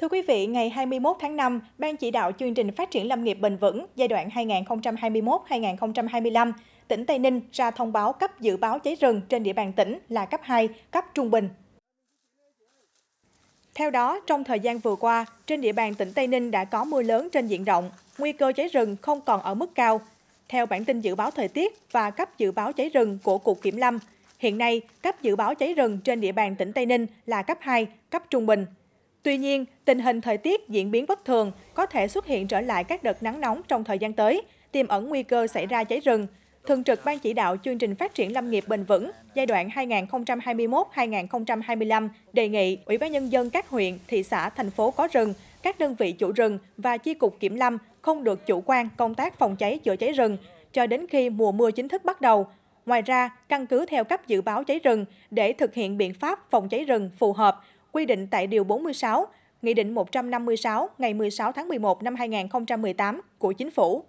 Thưa quý vị, ngày 21 tháng 5, Ban chỉ đạo chương trình phát triển lâm nghiệp bền vững giai đoạn 2021-2025, tỉnh Tây Ninh ra thông báo cấp dự báo cháy rừng trên địa bàn tỉnh là cấp 2, cấp trung bình. Theo đó, trong thời gian vừa qua, trên địa bàn tỉnh Tây Ninh đã có mưa lớn trên diện rộng, nguy cơ cháy rừng không còn ở mức cao. Theo bản tin dự báo thời tiết và cấp dự báo cháy rừng của Cục Kiểm Lâm, hiện nay cấp dự báo cháy rừng trên địa bàn tỉnh Tây Ninh là cấp 2, cấp trung bình – Tuy nhiên, tình hình thời tiết diễn biến bất thường có thể xuất hiện trở lại các đợt nắng nóng trong thời gian tới, tiềm ẩn nguy cơ xảy ra cháy rừng. Thường trực Ban chỉ đạo chương trình phát triển lâm nghiệp bền vững giai đoạn 2021-2025 đề nghị Ủy ban Nhân dân các huyện, thị xã, thành phố có rừng, các đơn vị chủ rừng và chi cục kiểm lâm không được chủ quan công tác phòng cháy chữa cháy rừng cho đến khi mùa mưa chính thức bắt đầu. Ngoài ra, căn cứ theo cấp dự báo cháy rừng để thực hiện biện pháp phòng cháy rừng phù hợp, quy định tại Điều 46, Nghị định 156 ngày 16 tháng 11 năm 2018 của Chính phủ.